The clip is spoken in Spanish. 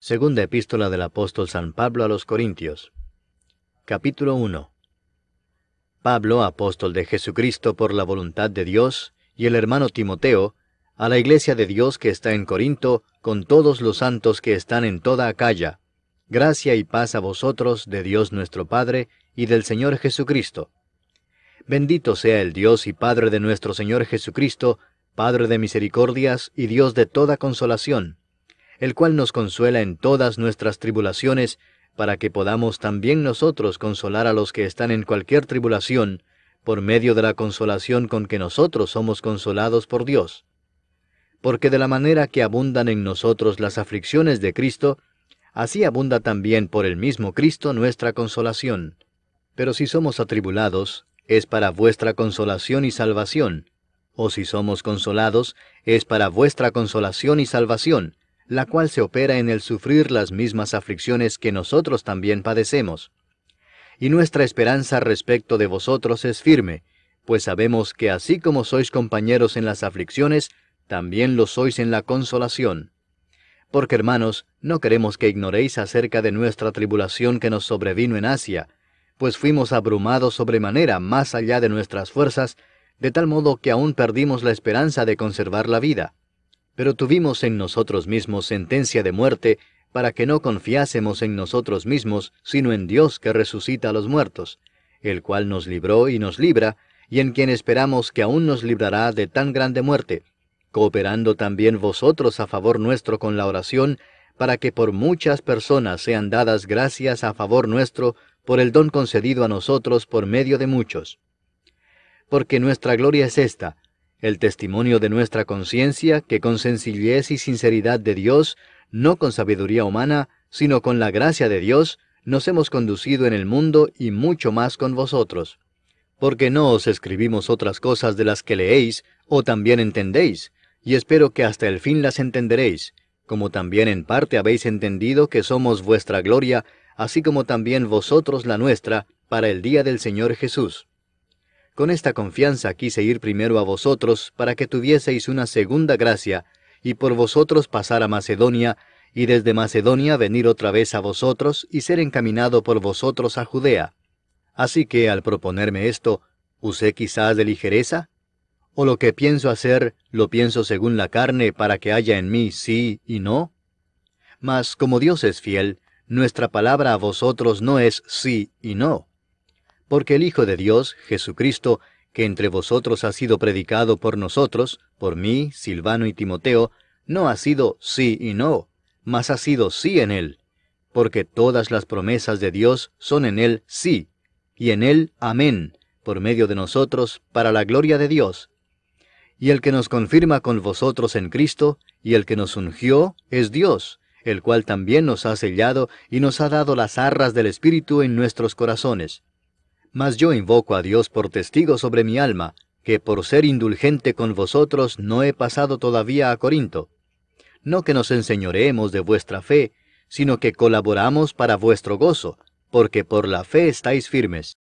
Segunda epístola del apóstol San Pablo a los Corintios. Capítulo 1. Pablo, apóstol de Jesucristo por la voluntad de Dios, y el hermano Timoteo, a la iglesia de Dios que está en Corinto, con todos los santos que están en toda Acaya. Gracia y paz a vosotros de Dios nuestro Padre y del Señor Jesucristo. Bendito sea el Dios y Padre de nuestro Señor Jesucristo, Padre de misericordias y Dios de toda consolación el cual nos consuela en todas nuestras tribulaciones, para que podamos también nosotros consolar a los que están en cualquier tribulación, por medio de la consolación con que nosotros somos consolados por Dios. Porque de la manera que abundan en nosotros las aflicciones de Cristo, así abunda también por el mismo Cristo nuestra consolación. Pero si somos atribulados, es para vuestra consolación y salvación, o si somos consolados, es para vuestra consolación y salvación, la cual se opera en el sufrir las mismas aflicciones que nosotros también padecemos. Y nuestra esperanza respecto de vosotros es firme, pues sabemos que así como sois compañeros en las aflicciones, también lo sois en la consolación. Porque hermanos, no queremos que ignoréis acerca de nuestra tribulación que nos sobrevino en Asia, pues fuimos abrumados sobremanera más allá de nuestras fuerzas, de tal modo que aún perdimos la esperanza de conservar la vida pero tuvimos en nosotros mismos sentencia de muerte para que no confiásemos en nosotros mismos, sino en Dios que resucita a los muertos, el cual nos libró y nos libra, y en quien esperamos que aún nos librará de tan grande muerte, cooperando también vosotros a favor nuestro con la oración, para que por muchas personas sean dadas gracias a favor nuestro por el don concedido a nosotros por medio de muchos. Porque nuestra gloria es esta, el testimonio de nuestra conciencia que con sencillez y sinceridad de Dios, no con sabiduría humana, sino con la gracia de Dios, nos hemos conducido en el mundo y mucho más con vosotros. Porque no os escribimos otras cosas de las que leéis o también entendéis, y espero que hasta el fin las entenderéis, como también en parte habéis entendido que somos vuestra gloria, así como también vosotros la nuestra, para el día del Señor Jesús. Con esta confianza quise ir primero a vosotros para que tuvieseis una segunda gracia, y por vosotros pasar a Macedonia, y desde Macedonia venir otra vez a vosotros y ser encaminado por vosotros a Judea. Así que al proponerme esto, ¿usé quizás de ligereza? ¿O lo que pienso hacer, lo pienso según la carne para que haya en mí sí y no? Mas como Dios es fiel, nuestra palabra a vosotros no es sí y no, porque el Hijo de Dios, Jesucristo, que entre vosotros ha sido predicado por nosotros, por mí, Silvano y Timoteo, no ha sido sí y no, mas ha sido sí en él, porque todas las promesas de Dios son en él sí, y en él amén, por medio de nosotros, para la gloria de Dios. Y el que nos confirma con vosotros en Cristo, y el que nos ungió, es Dios, el cual también nos ha sellado y nos ha dado las arras del Espíritu en nuestros corazones mas yo invoco a Dios por testigo sobre mi alma, que por ser indulgente con vosotros no he pasado todavía a Corinto. No que nos enseñoreemos de vuestra fe, sino que colaboramos para vuestro gozo, porque por la fe estáis firmes.